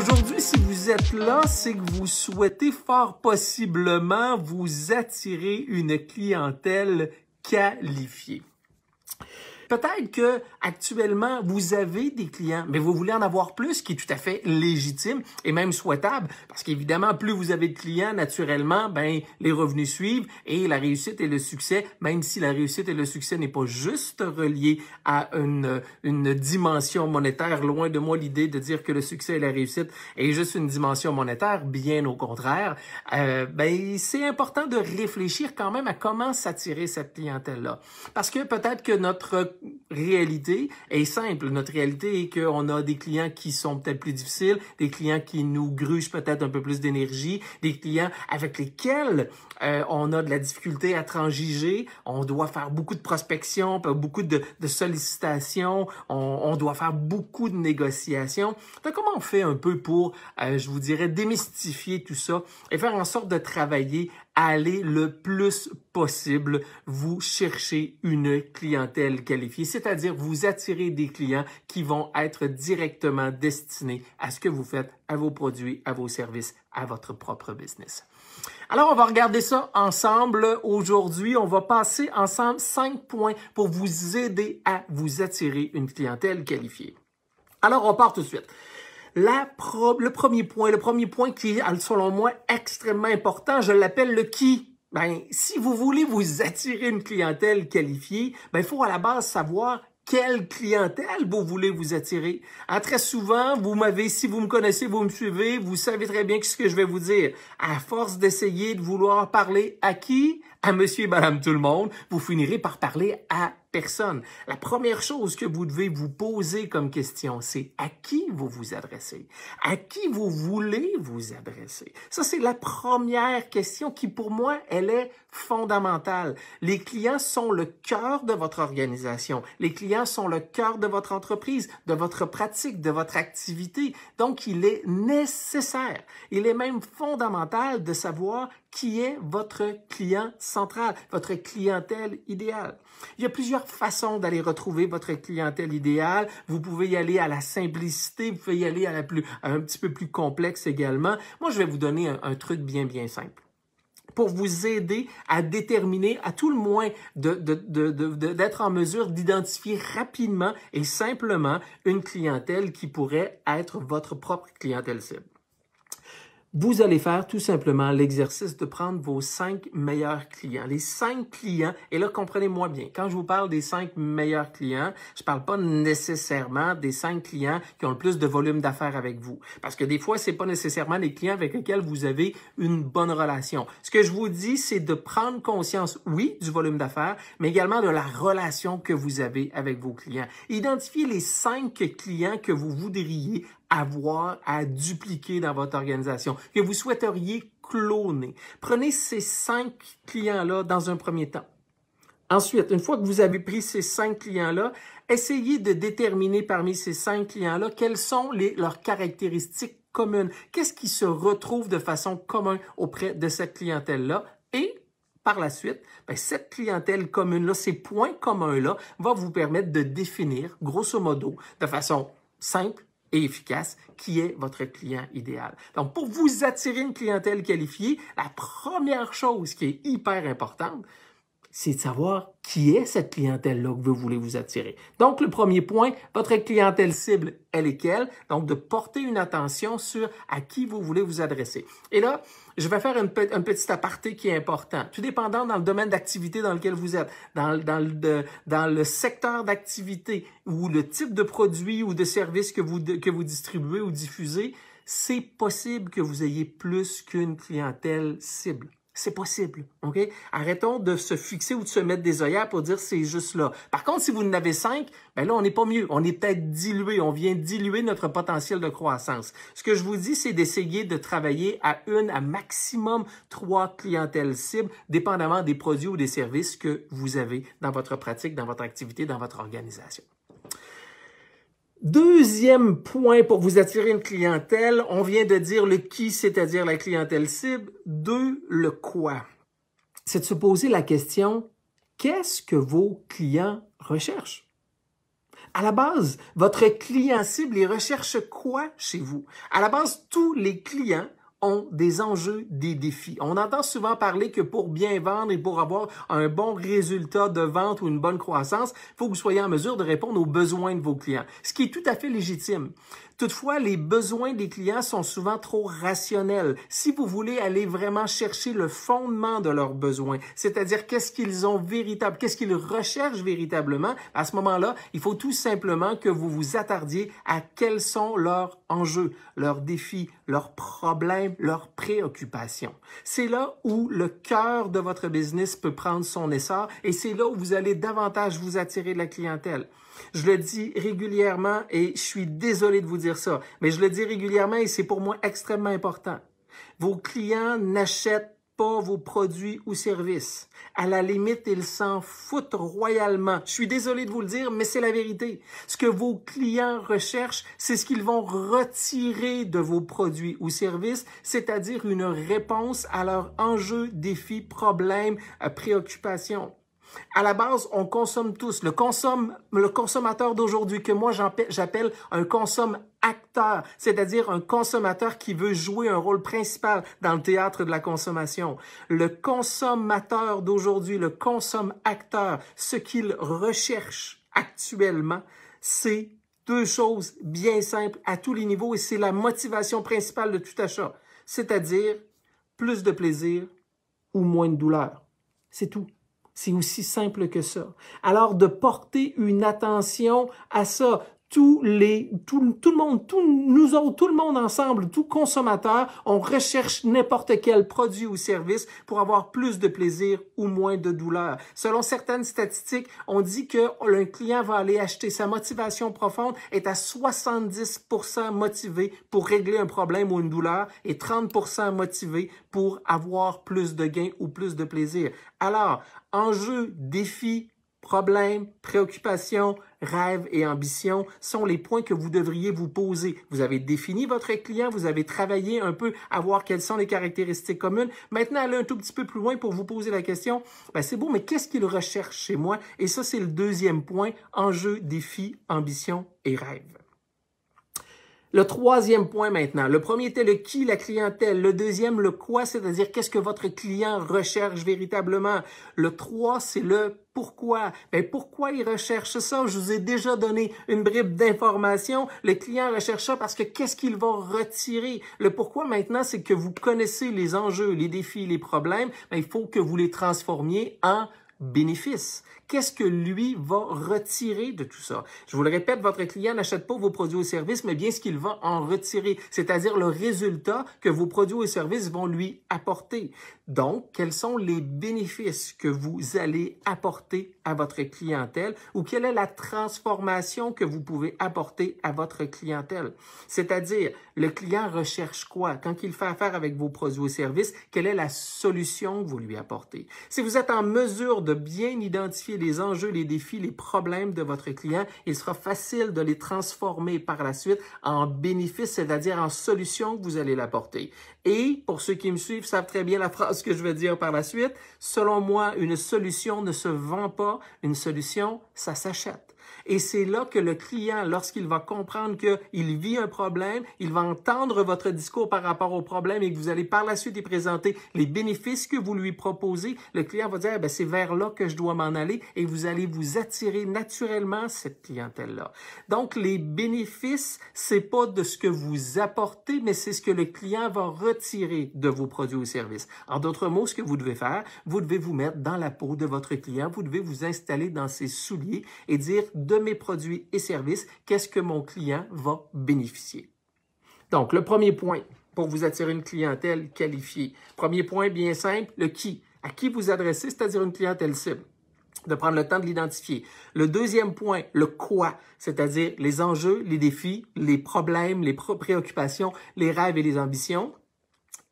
Aujourd'hui, si vous êtes là, c'est que vous souhaitez fort possiblement vous attirer une clientèle qualifiée. Peut-être que actuellement vous avez des clients, mais vous voulez en avoir plus, ce qui est tout à fait légitime et même souhaitable, parce qu'évidemment, plus vous avez de clients, naturellement, ben les revenus suivent et la réussite et le succès, même si la réussite et le succès n'est pas juste relié à une, une dimension monétaire. Loin de moi l'idée de dire que le succès et la réussite est juste une dimension monétaire, bien au contraire. Euh, ben c'est important de réfléchir quand même à comment s'attirer cette clientèle là, parce que peut-être que notre réalité est simple. Notre réalité est qu'on a des clients qui sont peut-être plus difficiles, des clients qui nous grugent peut-être un peu plus d'énergie, des clients avec lesquels euh, on a de la difficulté à transiger, on doit faire beaucoup de prospection, beaucoup de, sollicitations, on, doit faire beaucoup de négociations. Donc, comment on fait un peu pour, euh, je vous dirais, démystifier tout ça et faire en sorte de travailler aller le plus possible, vous chercher une clientèle qualifiée, c'est-à-dire vous attirer des clients qui vont être directement destinés à ce que vous faites, à vos produits, à vos services, à votre propre business. Alors, on va regarder ça ensemble aujourd'hui. On va passer ensemble cinq points pour vous aider à vous attirer une clientèle qualifiée. Alors, on part tout de suite. La le premier point, le premier point qui est, selon moi, extrêmement important, je l'appelle le qui. Ben, si vous voulez vous attirer une clientèle qualifiée, ben, il faut à la base savoir quelle clientèle vous voulez vous attirer. Ah, très souvent, vous m'avez, si vous me connaissez, vous me suivez, vous savez très bien ce que je vais vous dire. À force d'essayer de vouloir parler à qui? À monsieur et madame tout le monde, vous finirez par parler à personne. La première chose que vous devez vous poser comme question, c'est à qui vous vous adressez, à qui vous voulez vous adresser. Ça, c'est la première question qui, pour moi, elle est fondamentale. Les clients sont le cœur de votre organisation. Les clients sont le cœur de votre entreprise, de votre pratique, de votre activité. Donc, il est nécessaire, il est même fondamental de savoir qui est votre client central, votre clientèle idéale. Il y a plusieurs façons d'aller retrouver votre clientèle idéale. Vous pouvez y aller à la simplicité, vous pouvez y aller à la plus, un petit peu plus complexe également. Moi, je vais vous donner un truc bien, bien simple pour vous aider à déterminer, à tout le moins, d'être de, en mesure d'identifier rapidement et simplement une clientèle qui pourrait être votre propre clientèle cible vous allez faire tout simplement l'exercice de prendre vos cinq meilleurs clients. Les cinq clients, et là, comprenez-moi bien, quand je vous parle des cinq meilleurs clients, je ne parle pas nécessairement des cinq clients qui ont le plus de volume d'affaires avec vous. Parce que des fois, ce n'est pas nécessairement les clients avec lesquels vous avez une bonne relation. Ce que je vous dis, c'est de prendre conscience, oui, du volume d'affaires, mais également de la relation que vous avez avec vos clients. Identifiez les cinq clients que vous voudriez avoir à dupliquer dans votre organisation, que vous souhaiteriez cloner. Prenez ces cinq clients-là dans un premier temps. Ensuite, une fois que vous avez pris ces cinq clients-là, essayez de déterminer parmi ces cinq clients-là quelles sont les, leurs caractéristiques communes. Qu'est-ce qui se retrouve de façon commune auprès de cette clientèle-là? Et par la suite, ben, cette clientèle commune-là, ces points communs-là, va vous permettre de définir, grosso modo, de façon simple, et efficace qui est votre client idéal. Donc, pour vous attirer une clientèle qualifiée, la première chose qui est hyper importante, c'est de savoir qui est cette clientèle-là que vous voulez vous attirer. Donc, le premier point, votre clientèle cible, elle est quelle? Donc, de porter une attention sur à qui vous voulez vous adresser. Et là, je vais faire un petit aparté qui est important. Tout dépendant dans le domaine d'activité dans lequel vous êtes, dans, le, secteur d'activité ou le type de produit ou de service que vous distribuez ou diffusez, c'est possible que vous ayez plus qu'une clientèle cible. C'est possible. OK? Arrêtons de se fixer ou de se mettre des œillères pour dire c'est juste là. Par contre, si vous en avez cinq, ben là, on n'est pas mieux. On est peut-être dilué. On vient diluer notre potentiel de croissance. Ce que je vous dis, c'est d'essayer de travailler à une, à maximum trois clientèles cibles, dépendamment des produits ou des services que vous avez dans votre pratique, dans votre activité, dans votre organisation. Deuxième point pour vous attirer une clientèle, on vient de dire le qui, c'est-à-dire la clientèle cible. Deux, le quoi. C'est de se poser la question, qu'est-ce que vos clients recherchent? À la base, votre client cible, il recherche quoi chez vous? À la base, tous les clients ont des enjeux, des défis. On entend souvent parler que pour bien vendre et pour avoir un bon résultat de vente ou une bonne croissance, il faut que vous soyez en mesure de répondre aux besoins de vos clients, ce qui est tout à fait légitime. Toutefois, les besoins des clients sont souvent trop rationnels. Si vous voulez aller vraiment chercher le fondement de leurs besoins, c'est-à-dire qu'est-ce qu'ils ont véritable, qu'est-ce qu'ils recherchent véritablement, à ce moment-là, il faut tout simplement que vous vous attardiez à quels sont leurs enjeux, leurs défis, leurs problèmes, leurs préoccupations. C'est là où le cœur de votre business peut prendre son essor et c'est là où vous allez davantage vous attirer de la clientèle. Je le dis régulièrement et je suis désolé de vous dire ça, mais je le dis régulièrement et c'est pour moi extrêmement important. Vos clients n'achètent pas vos produits ou services. À la limite, ils s'en foutent royalement. Je suis désolé de vous le dire, mais c'est la vérité. Ce que vos clients recherchent, c'est ce qu'ils vont retirer de vos produits ou services, c'est-à-dire une réponse à leurs enjeux, défis, problèmes, euh, préoccupations. À la base, on consomme tous. Le, consomme, le consommateur d'aujourd'hui, que moi j'appelle un consomme acteur, c'est-à-dire un consommateur qui veut jouer un rôle principal dans le théâtre de la consommation. Le consommateur d'aujourd'hui, le consomme acteur, ce qu'il recherche actuellement, c'est deux choses bien simples à tous les niveaux et c'est la motivation principale de tout achat, c'est-à-dire plus de plaisir ou moins de douleur. C'est tout. C'est aussi simple que ça. Alors de porter une attention à ça, tous les, tout, le monde, tout nous autres, tout le monde ensemble, tout consommateur, on recherche n'importe quel produit ou service pour avoir plus de plaisir ou moins de douleur. Selon certaines statistiques, on dit que le client va aller acheter sa motivation profonde est à 70% motivé pour régler un problème ou une douleur et 30% motivé pour avoir plus de gains ou plus de plaisir. Alors, enjeu, défi, Problèmes, préoccupations, rêves et ambitions sont les points que vous devriez vous poser. Vous avez défini votre client, vous avez travaillé un peu à voir quelles sont les caractéristiques communes. Maintenant, allez un tout petit peu plus loin pour vous poser la question, ben c'est beau, mais qu'est-ce qu'il recherche chez moi? Et ça, c'est le deuxième point, enjeu, défi, ambition et rêve. Le troisième point maintenant. Le premier était le qui, la clientèle. Le deuxième, le quoi, c'est-à-dire qu'est-ce que votre client recherche véritablement. Le trois, c'est le pourquoi. Mais ben, pourquoi il recherche ça? Je vous ai déjà donné une bribe d'information. Le client recherche ça parce que qu'est-ce qu'il va retirer? Le pourquoi maintenant, c'est que vous connaissez les enjeux, les défis, les problèmes. Ben, il faut que vous les transformiez en bénéfices. Qu'est-ce que lui va retirer de tout ça? Je vous le répète, votre client n'achète pas vos produits ou services, mais bien ce qu'il va en retirer, c'est-à-dire le résultat que vos produits ou services vont lui apporter. Donc, quels sont les bénéfices que vous allez apporter à votre clientèle ou quelle est la transformation que vous pouvez apporter à votre clientèle? C'est-à-dire, le client recherche quoi? Quand il fait affaire avec vos produits ou services, quelle est la solution que vous lui apportez? Si vous êtes en mesure de de bien identifier les enjeux, les défis, les problèmes de votre client. Il sera facile de les transformer par la suite en bénéfices, c'est-à-dire en solutions que vous allez l'apporter. Et pour ceux qui me suivent savent très bien la phrase que je vais dire par la suite. Selon moi, une solution ne se vend pas, une solution, ça s'achète. Et c'est là que le client, lorsqu'il va comprendre qu'il vit un problème, il va entendre votre discours par rapport au problème et que vous allez par la suite y présenter les bénéfices que vous lui proposez, le client va dire, eh c'est vers là que je dois m'en aller et vous allez vous attirer naturellement cette clientèle-là. Donc, les bénéfices, c'est pas de ce que vous apportez, mais c'est ce que le client va retirer de vos produits ou services. En d'autres mots, ce que vous devez faire, vous devez vous mettre dans la peau de votre client, vous devez vous installer dans ses souliers et dire de mes produits et services, qu'est-ce que mon client va bénéficier. Donc, le premier point pour vous attirer une clientèle qualifiée. Premier point bien simple, le qui. À qui vous adressez, c'est-à-dire une clientèle cible de prendre le temps de l'identifier. Le deuxième point, le quoi, c'est-à-dire les enjeux, les défis, les problèmes, les préoccupations, les rêves et les ambitions.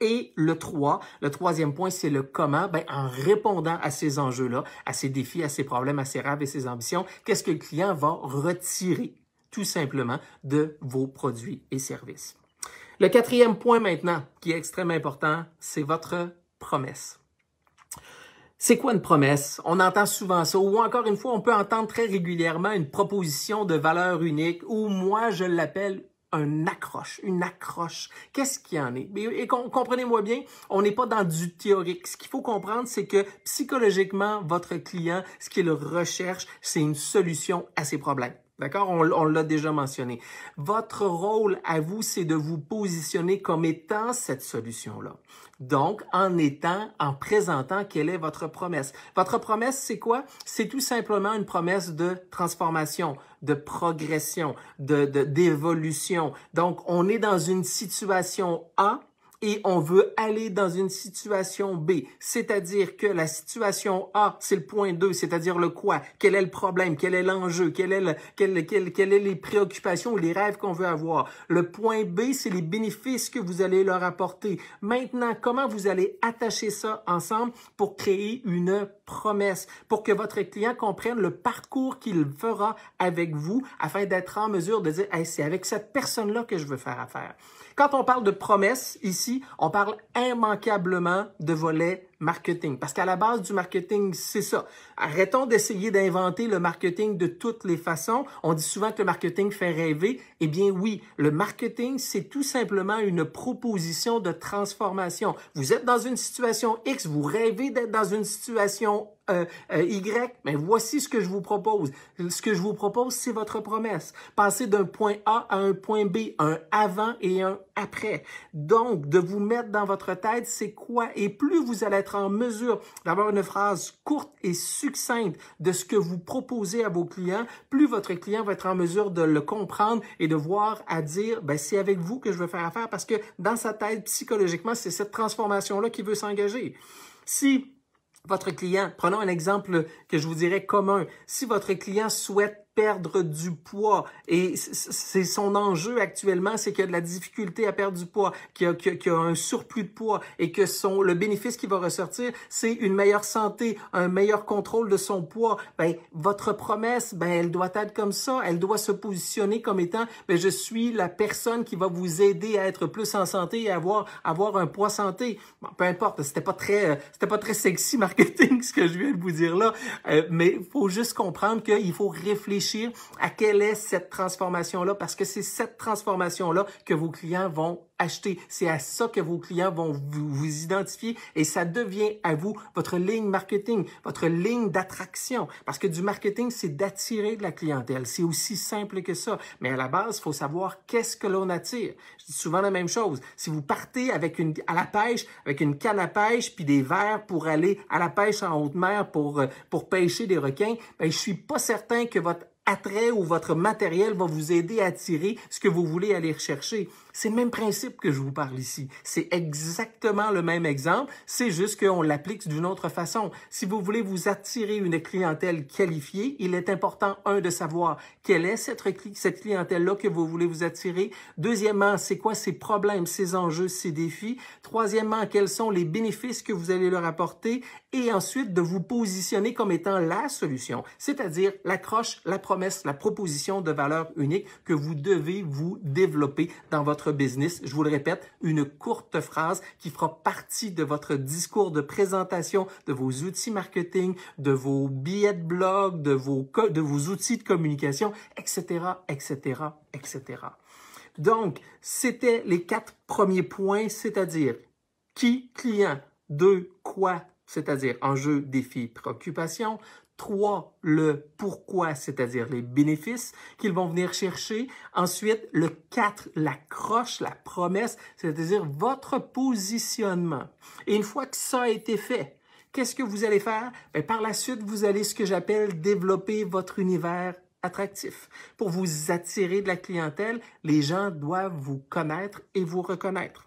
Et le trois, le troisième point, c'est le comment. Ben, en répondant à ces enjeux-là, à ces défis, à ces problèmes, à ces rêves et ces ambitions, qu'est-ce que le client va retirer tout simplement de vos produits et services. Le quatrième point maintenant, qui est extrêmement important, c'est votre promesse. C'est quoi une promesse? On entend souvent ça, ou encore une fois, on peut entendre très régulièrement une proposition de valeur unique, ou moi je l'appelle un accroche, une accroche. Qu'est-ce qu'il en est? Et, et comprenez-moi bien, on n'est pas dans du théorique. Ce qu'il faut comprendre, c'est que psychologiquement, votre client, ce qu'il recherche, c'est une solution à ses problèmes. D'accord? On, l'a déjà mentionné. Votre rôle à vous, c'est de vous positionner comme étant cette solution-là. Donc, en étant, en présentant quelle est votre promesse. Votre promesse, c'est quoi? C'est tout simplement une promesse de transformation, de progression, d'évolution. De, d'évolution. Donc, on est dans une situation A et on veut aller dans une situation B, c'est-à-dire que la situation A, c'est le point 2, c'est-à-dire le quoi, quel est le problème, quel est l'enjeu, quel est le, quel, est les préoccupations ou les rêves qu'on veut avoir. Le point B, c'est les bénéfices que vous allez leur apporter. Maintenant, comment vous allez attacher ça ensemble pour créer une promesse, pour que votre client comprenne le parcours qu'il fera avec vous afin d'être en mesure de dire, c'est avec cette personne-là que je veux faire affaire. Quand on parle de promesse, ici, on parle immanquablement de volet marketing. Parce qu'à la base du marketing, c'est ça. Arrêtons d'essayer d'inventer le marketing de toutes les façons. On dit souvent que le marketing fait rêver. Eh bien oui, le marketing, c'est tout simplement une proposition de transformation. Vous êtes dans une situation X, vous rêvez d'être dans une situation y, mais voici ce que je vous propose. Ce que je vous propose, c'est votre promesse. Passer d'un point A à un point B, un avant et un après. Donc, de vous mettre dans votre tête, c'est quoi? Et plus vous allez être en mesure d'avoir une phrase courte et succincte de ce que vous proposez à vos clients, plus votre client va être en mesure de le comprendre et de voir à dire, ben, c'est avec vous que je veux faire affaire parce que dans sa tête, psychologiquement, c'est cette transformation-là qui veut s'engager. Si votre client, prenons un exemple que je vous dirais commun. Si votre client souhaite perdre du poids. Et c'est son enjeu actuellement, c'est qu'il a de la difficulté à perdre du poids, qu'il a, a, un surplus de poids et que son, le bénéfice qui va ressortir, c'est une meilleure santé, un meilleur contrôle de son poids. Ben, votre promesse, ben, elle doit être comme ça. Elle doit se positionner comme étant, ben, je suis la personne qui va vous aider à être plus en santé et avoir, avoir un poids santé. peu importe, c'était pas très, c'était pas très sexy marketing ce que je viens de vous dire là, mais euh, mais faut juste comprendre qu'il faut réfléchir à quelle est cette transformation-là, parce que c'est cette transformation-là que vos clients vont acheter. C'est à ça que vos clients vont vous, identifier et ça devient à vous votre ligne marketing, votre ligne d'attraction. Parce que du marketing, c'est d'attirer de la clientèle. C'est aussi simple que ça. Mais à la base, il faut savoir qu'est-ce que l'on attire. Je dis souvent la même chose. Si vous partez avec une, à la pêche, avec une canne à pêche puis des verres pour aller à la pêche en haute mer pour, euh, pour pêcher des requins, ben, je suis pas certain que votre attrait ou votre matériel va vous aider à attirer ce que vous voulez aller rechercher. C'est le même principe que je vous parle ici. C'est exactement le même exemple, c'est juste qu'on l'applique d'une autre façon. Si vous voulez vous attirer une clientèle qualifiée, il est important, un, de savoir quelle est cette, cette clientèle-là que vous voulez vous attirer. Deuxièmement, c'est quoi ses problèmes, ses enjeux, ses défis. Troisièmement, quels sont les bénéfices que vous allez leur apporter. Et ensuite, de vous positionner comme étant la solution, c'est-à-dire l'accroche, la promesse, la proposition de valeur unique que vous devez vous développer dans votre business. Je vous le répète, une courte phrase qui fera partie de votre discours de présentation, de vos outils marketing, de vos billets de blog, de vos, de vos outils de communication, etc., etc., etc. Donc, c'était les quatre premiers points, c'est-à-dire qui, client, de, quoi, c'est-à-dire enjeu, défi, préoccupation, Trois, le pourquoi, c'est-à-dire les bénéfices qu'ils vont venir chercher. Ensuite, le quatre, la croche, la promesse, c'est-à-dire votre positionnement. Et une fois que ça a été fait, qu'est-ce que vous allez faire? ben par la suite, vous allez ce que j'appelle développer votre univers attractif. Pour vous attirer de la clientèle, les gens doivent vous connaître et vous reconnaître.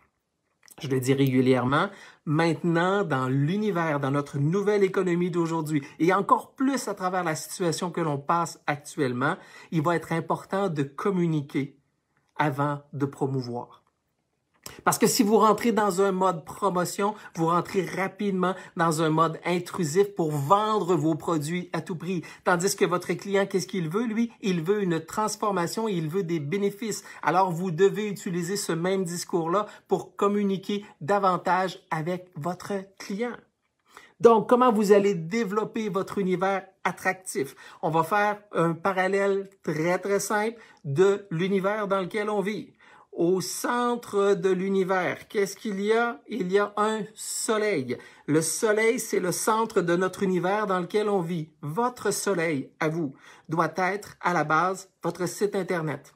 Je le dis régulièrement, maintenant, dans l'univers, dans notre nouvelle économie d'aujourd'hui, et encore plus à travers la situation que l'on passe actuellement, il va être important de communiquer avant de promouvoir. Parce que si vous rentrez dans un mode promotion, vous rentrez rapidement dans un mode intrusif pour vendre vos produits à tout prix. Tandis que votre client, qu'est-ce qu'il veut, lui? Il veut une transformation, il veut des bénéfices. Alors, vous devez utiliser ce même discours-là pour communiquer davantage avec votre client. Donc, comment vous allez développer votre univers attractif? On va faire un parallèle très, très simple de l'univers dans lequel on vit au centre de l'univers. Qu'est-ce qu'il y a? Il y a un soleil. Le soleil, c'est le centre de notre univers dans lequel on vit. Votre soleil, à vous, doit être à la base votre site Internet.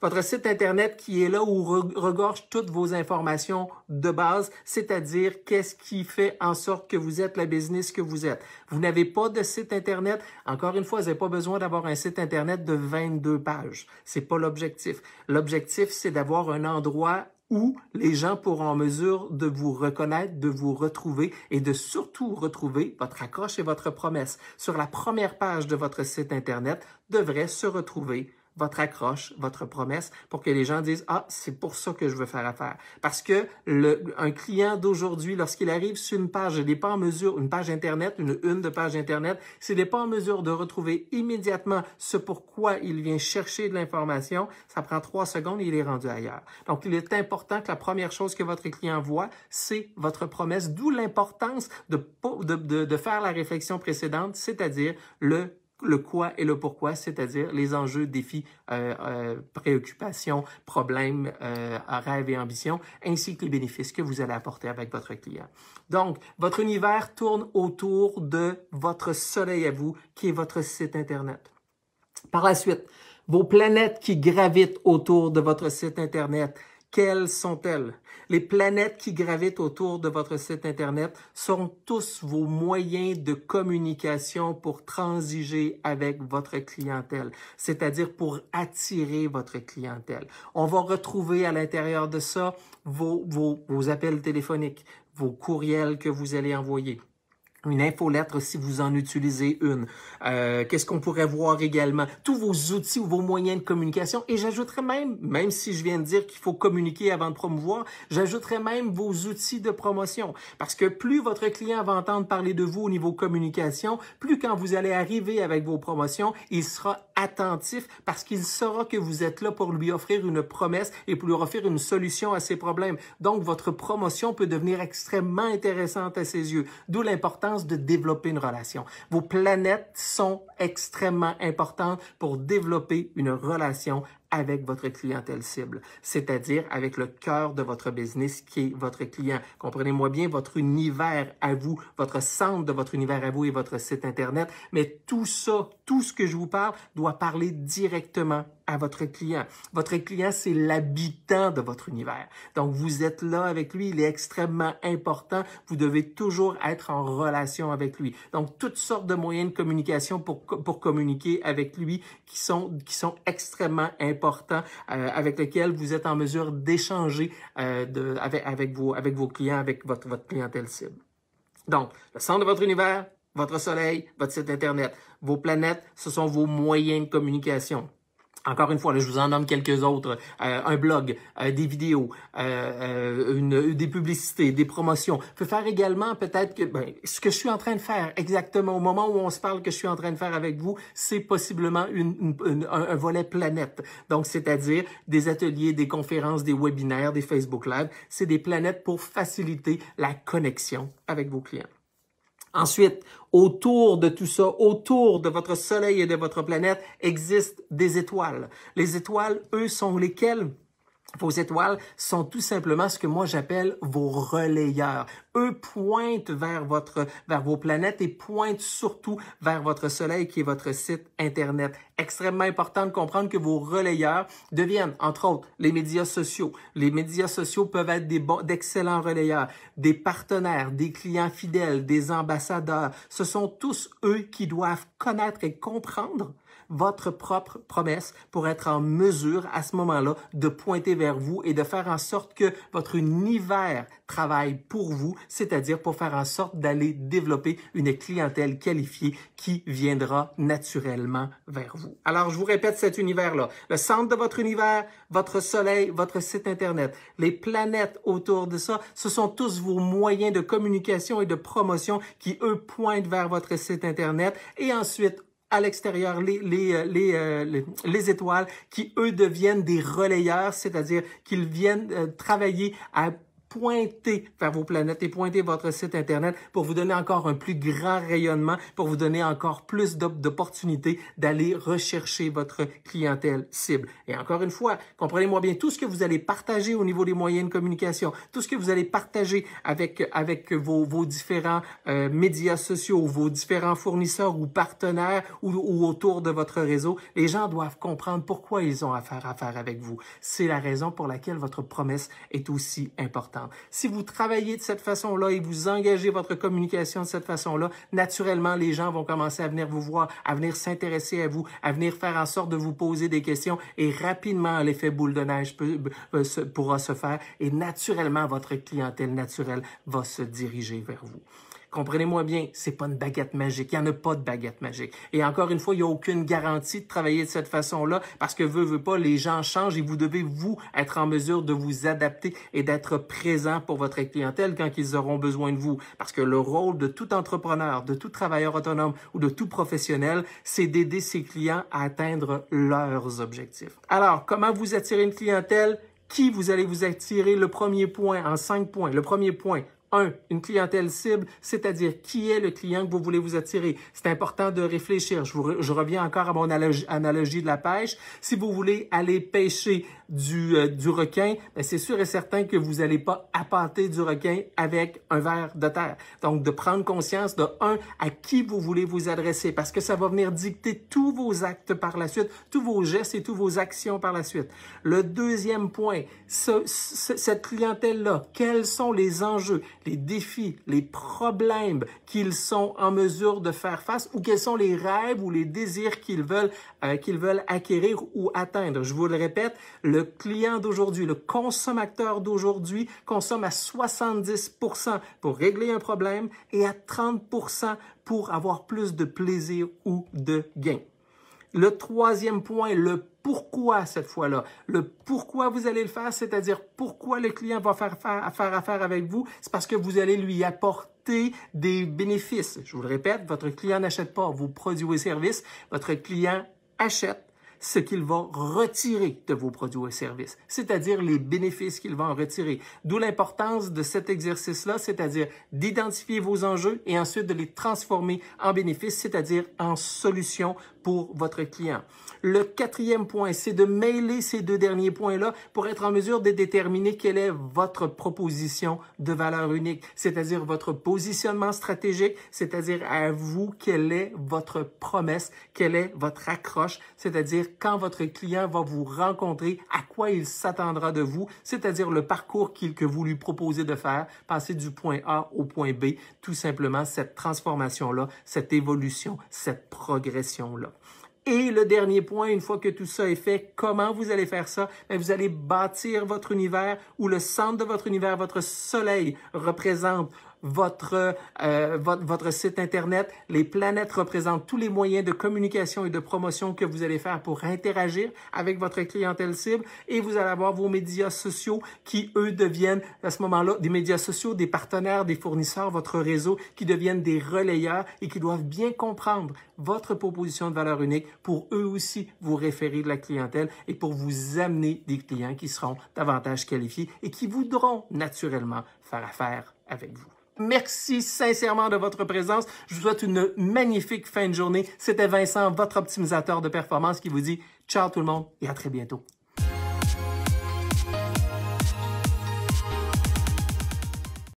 Votre site Internet qui est là où regorge toutes vos informations de base, c'est-à-dire qu'est-ce qui fait en sorte que vous êtes la business que vous êtes. Vous n'avez pas de site Internet. Encore une fois, vous n'avez pas besoin d'avoir un site Internet de 22 pages. C'est pas l'objectif. L'objectif, c'est d'avoir un endroit où les gens pourront en mesure de vous reconnaître, de vous retrouver et de surtout retrouver votre accroche et votre promesse. Sur la première page de votre site Internet devrait se retrouver votre accroche, votre promesse, pour que les gens disent Ah, c'est pour ça que je veux faire affaire. Parce que le, un client d'aujourd'hui, lorsqu'il arrive sur une page, il n'est pas en mesure, une page Internet, une une de page Internet, s'il n'est pas en mesure de retrouver immédiatement ce pourquoi il vient chercher de l'information, ça prend trois secondes et il est rendu ailleurs. Donc, il est important que la première chose que votre client voit, c'est votre promesse, d'où l'importance de, de, de, de faire la réflexion précédente, c'est-à-dire le le quoi et le pourquoi, c'est-à-dire les enjeux, défis, euh, euh, préoccupations, problèmes, euh, rêves et ambitions, ainsi que les bénéfices que vous allez apporter avec votre client. Donc, votre univers tourne autour de votre soleil à vous, qui est votre site Internet. Par la suite, vos planètes qui gravitent autour de votre site Internet, quelles sont-elles? Les planètes qui gravitent autour de votre site Internet sont tous vos moyens de communication pour transiger avec votre clientèle, c'est-à-dire pour attirer votre clientèle. On va retrouver à l'intérieur de ça vos, vos, vos appels téléphoniques, vos courriels que vous allez envoyer, une infolettre si vous en utilisez une. Euh, qu'est-ce qu'on pourrait voir également? Tous vos outils ou vos moyens de communication. Et j'ajouterai même, même si je viens de dire qu'il faut communiquer avant de promouvoir, j'ajouterai même vos outils de promotion. Parce que plus votre client va entendre parler de vous au niveau communication, plus quand vous allez arriver avec vos promotions, il sera attentif parce qu'il saura que vous êtes là pour lui offrir une promesse et pour lui offrir une solution à ses problèmes. Donc, votre promotion peut devenir extrêmement intéressante à ses yeux, d'où l'importance de développer une relation. Vos planètes sont extrêmement importantes pour développer une relation avec votre clientèle cible, c'est-à-dire avec le cœur de votre business qui est votre client. Comprenez-moi bien, votre univers à vous, votre centre de votre univers à vous et votre site Internet, mais tout ça tout ce que je vous parle doit parler directement à votre client. Votre client, c'est l'habitant de votre univers. Donc, vous êtes là avec lui, il est extrêmement important. Vous devez toujours être en relation avec lui. Donc, toutes sortes de moyens de communication pour, pour communiquer avec lui qui sont, qui sont extrêmement importants, euh, avec lesquels vous êtes en mesure d'échanger euh, avec, avec, vos, avec vos clients, avec votre, votre clientèle cible. Donc, le centre de votre univers, votre soleil, votre site Internet. Vos planètes, ce sont vos moyens de communication. Encore une fois, je vous en nomme quelques autres. Euh, un blog, euh, des vidéos, euh, une, des publicités, des promotions. Je peux faire également peut-être que ben, ce que je suis en train de faire exactement au moment où on se parle que je suis en train de faire avec vous, c'est possiblement un, un, volet planète. Donc, c'est-à-dire des ateliers, des conférences, des webinaires, des Facebook Live. C'est des planètes pour faciliter la connexion avec vos clients. Ensuite, autour de tout ça, autour de votre soleil et de votre planète, existent des étoiles. Les étoiles, eux, sont lesquelles? Vos étoiles sont tout simplement ce que moi j'appelle vos relayeurs. Eux pointent vers votre, vers vos planètes et pointent surtout vers votre soleil qui est votre site internet. Extrêmement important de comprendre que vos relayeurs deviennent, entre autres, les médias sociaux. Les médias sociaux peuvent être des bons, d'excellents relayeurs, des partenaires, des clients fidèles, des ambassadeurs. Ce sont tous eux qui doivent connaître et comprendre votre propre promesse pour être en mesure à ce moment-là de pointer vers vous et de faire en sorte que votre univers travaille pour vous, c'est-à-dire pour faire en sorte d'aller développer une clientèle qualifiée qui viendra naturellement vers vous. Alors, je vous répète cet univers-là. Le centre de votre univers, votre soleil, votre site Internet, les planètes autour de ça, ce sont tous vos moyens de communication et de promotion qui, eux, pointent vers votre site Internet. Et ensuite, à l'extérieur les, les, euh, euh, les, les, étoiles qui, eux, deviennent des relayeurs, c'est-à-dire qu'ils viennent euh, travailler à Pointez vers vos planètes et pointer votre site Internet pour vous donner encore un plus grand rayonnement, pour vous donner encore plus d'opportunités d'aller rechercher votre clientèle cible. Et encore une fois, comprenez-moi bien, tout ce que vous allez partager au niveau des moyens de communication, tout ce que vous allez partager avec, avec vos, différents euh, médias sociaux, vos différents fournisseurs ou partenaires ou, ou autour de votre réseau, les gens doivent comprendre pourquoi ils ont affaire à faire avec vous. C'est la raison pour laquelle votre promesse est aussi importante. Hein. Si vous travaillez de cette façon-là et vous engagez votre communication de cette façon-là, naturellement, les gens vont commencer à venir vous voir, à venir s'intéresser à vous, à venir faire en sorte de vous poser des questions et rapidement, l'effet boule de neige euh, pourra se faire et naturellement, votre clientèle naturelle va se diriger vers vous. Comprenez-moi bien, c'est pas une baguette magique. Il n'y en a pas de baguette magique. Et encore une fois, il n'y a aucune garantie de travailler de cette façon-là parce que veut, veut pas, les gens changent et vous devez, vous, être en mesure de vous adapter et d'être présent pour votre clientèle quand ils auront besoin de vous. Parce que le rôle de tout entrepreneur, de tout travailleur autonome ou de tout professionnel, c'est d'aider ses clients à atteindre leurs objectifs. Alors, comment vous attirer une clientèle? Qui vous allez vous attirer? Le premier point, en cinq points. Le premier point, un, une clientèle cible, c'est-à-dire qui est le client que vous voulez vous attirer. C'est important de réfléchir. Je, reviens encore à mon analogie de la pêche. Si vous voulez aller pêcher du, euh, du requin, ben, c'est sûr et certain que vous n'allez pas appâter du requin avec un verre de terre. Donc, de prendre conscience de, un, à qui vous voulez vous adresser, parce que ça va venir dicter tous vos actes par la suite, tous vos gestes et tous vos actions par la suite. Le deuxième point, cette clientèle-là, quels sont les enjeux, les défis, les problèmes qu'ils sont en mesure de faire face ou quels sont les rêves ou les désirs qu'ils veulent, euh, qu'ils veulent acquérir ou atteindre. Je vous le répète, le client d'aujourd'hui, le consommateur d'aujourd'hui consomme à 70% pour régler un problème et à 30% pour avoir plus de plaisir ou de gain. Le troisième point, le pourquoi cette fois-là. Le pourquoi vous allez le faire, c'est-à-dire pourquoi le client va faire, affaire avec vous, c'est parce que vous allez lui apporter des bénéfices. Je vous le répète, votre client n'achète pas vos produits ou services, votre client achète ce qu'il va retirer de vos produits et services, c'est-à-dire les bénéfices qu'il va en retirer. D'où l'importance de cet exercice-là, c'est-à-dire d'identifier vos enjeux et ensuite de les transformer en bénéfices, c'est-à-dire en solutions pour votre client. Le quatrième point, c'est de mêler ces deux derniers points-là pour être en mesure de déterminer quelle est votre proposition de valeur unique, c'est-à-dire votre positionnement stratégique, c'est-à-dire à vous quelle est votre promesse, quelle est votre accroche, c'est-à-dire quand votre client va vous rencontrer, à quoi il s'attendra de vous, c'est-à-dire le parcours qu'il, que vous lui proposez de faire, passer du point A au point B, tout simplement cette transformation-là, cette évolution, cette progression-là. Et le dernier point, une fois que tout ça est fait, comment vous allez faire ça? Ben, vous allez bâtir votre univers où le centre de votre univers, votre soleil, représente votre, euh, votre, votre, site Internet. Les planètes représentent tous les moyens de communication et de promotion que vous allez faire pour interagir avec votre clientèle cible. Et vous allez avoir vos médias sociaux qui, eux, deviennent à ce moment-là des médias sociaux, des partenaires, des fournisseurs, votre réseau, qui deviennent des relayeurs et qui doivent bien comprendre votre proposition de valeur unique pour eux aussi vous référer de la clientèle et pour vous amener des clients qui seront davantage qualifiés et qui voudront naturellement faire affaire avec vous. Merci sincèrement de votre présence. Je vous souhaite une magnifique fin de journée. C'était Vincent, votre optimisateur de performance, qui vous dit ciao tout le monde et à très bientôt.